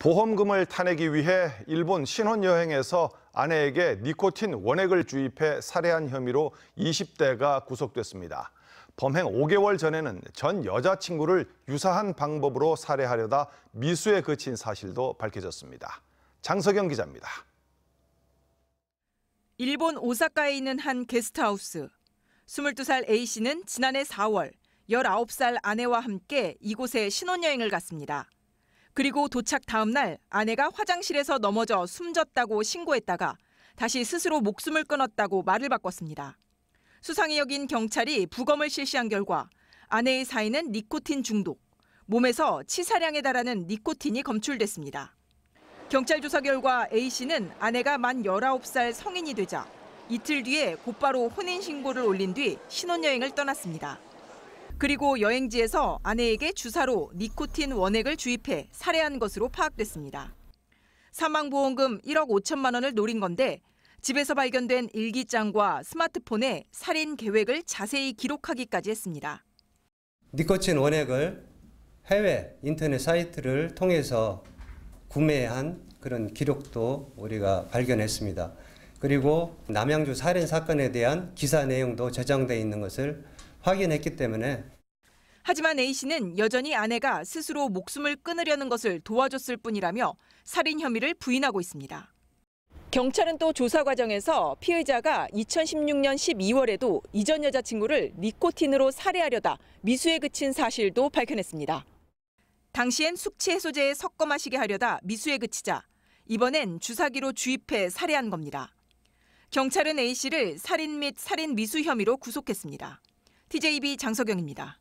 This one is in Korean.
보험금을 타내기 위해 일본 신혼여행에서 아내에게 니코틴 원액을 주입해 살해한 혐의로 20대가 구속됐습니다. 범행 5개월 전에는 전 여자친구를 유사한 방법으로 살해하려다 미수에 그친 사실도 밝혀졌습니다. 장석영 기자입니다. 일본 오사카에 있는 한 게스트하우스. 22살 A씨는 지난해 4월 19살 아내와 함께 이곳에 신혼여행을 갔습니다. 그리고 도착 다음 날 아내가 화장실에서 넘어져 숨졌다고 신고했다가 다시 스스로 목숨을 끊었다고 말을 바꿨습니다. 수상히 여긴 경찰이 부검을 실시한 결과 아내의 사인은 니코틴 중독, 몸에서 치사량에 달하는 니코틴이 검출됐습니다. 경찰 조사 결과 A씨는 아내가 만 19살 성인이 되자 이틀 뒤에 곧바로 혼인신고를 올린 뒤 신혼여행을 떠났습니다. 그리고 여행지에서 아내에게 주사로 니코틴 원액을 주입해 살해한 것으로 파악됐습니다. 사망보험금 1억 5천만 원을 노린 건데 집에서 발견된 일기장과 스마트폰에 살인 계획을 자세히 기록하기까지 했습니다. 니코틴 원액을 해외 인터넷 사이트를 통해서 구매한 그런 기록도 우리가 발견했습니다. 그리고 남양주 살인 사건에 대한 기사 내용도 저장돼 있는 것을 확인했기 때문에 하지만 A씨는 여전히 아내가 스스로 목숨을 끊으려는 것을 도와줬을 뿐이라며 살인 혐의를 부인하고 있습니다. 경찰은 또 조사 과정에서 피의자가 2016년 12월에도 이전 여자친구를 니코틴으로 살해하려다 미수에 그친 사실도 밝혀냈습니다. 당시엔 숙취 해소제에 섞어 마시게 하려다 미수에 그치자 이번엔 주사기로 주입해 살해한 겁니다. 경찰은 A씨를 살인 및 살인 미수 혐의로 구속했습니다. TJB 장석영입니다.